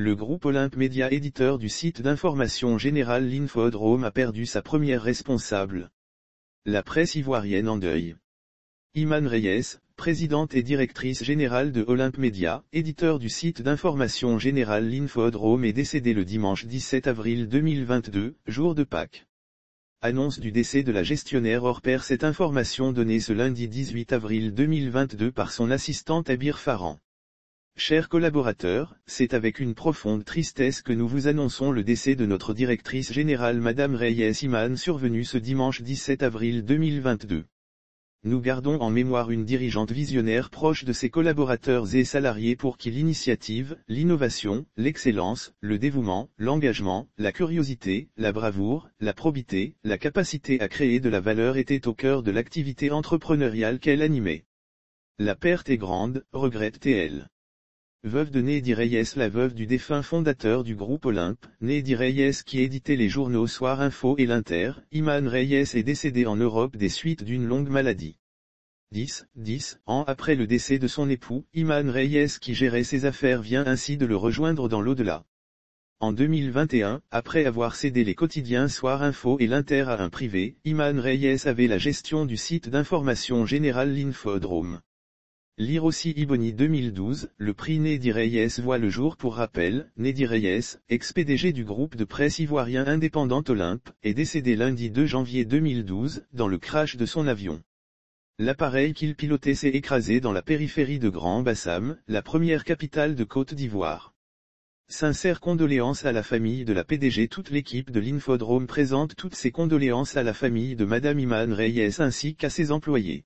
Le groupe Olympe Média éditeur du site d'information générale L'Infodrome a perdu sa première responsable. La presse ivoirienne en deuil. Iman Reyes, présidente et directrice générale de Olympe Média, éditeur du site d'information générale L'Infodrome est décédée le dimanche 17 avril 2022, jour de Pâques. Annonce du décès de la gestionnaire hors pair cette information donnée ce lundi 18 avril 2022 par son assistante Abir Faran. Chers collaborateurs, c'est avec une profonde tristesse que nous vous annonçons le décès de notre directrice générale Madame Reyes Iman survenue ce dimanche 17 avril 2022. Nous gardons en mémoire une dirigeante visionnaire proche de ses collaborateurs et salariés pour qui l'initiative, l'innovation, l'excellence, le dévouement, l'engagement, la curiosité, la bravoure, la probité, la capacité à créer de la valeur étaient au cœur de l'activité entrepreneuriale qu'elle animait. La perte est grande, regrette-t-elle. Veuve de nédi Reyes la veuve du défunt fondateur du groupe Olympe, nédi Reyes qui éditait les journaux Soir Info et l'Inter, Iman Reyes est décédé en Europe des suites d'une longue maladie. 10, 10 ans après le décès de son époux, Iman Reyes qui gérait ses affaires vient ainsi de le rejoindre dans l'au-delà. En 2021, après avoir cédé les quotidiens Soir Info et l'Inter à un privé, Iman Reyes avait la gestion du site d'information générale L'Infodrome. Lire aussi Iboni 2012, le prix Nedi Reyes voit le jour pour rappel, Nedi Reyes, ex-PDG du groupe de presse ivoirien indépendant Olympe, est décédé lundi 2 janvier 2012, dans le crash de son avion. L'appareil qu'il pilotait s'est écrasé dans la périphérie de Grand Bassam, la première capitale de Côte d'Ivoire. Sincère condoléances à la famille de la PDG Toute l'équipe de l'Infodrome présente toutes ses condoléances à la famille de Madame Iman Reyes ainsi qu'à ses employés.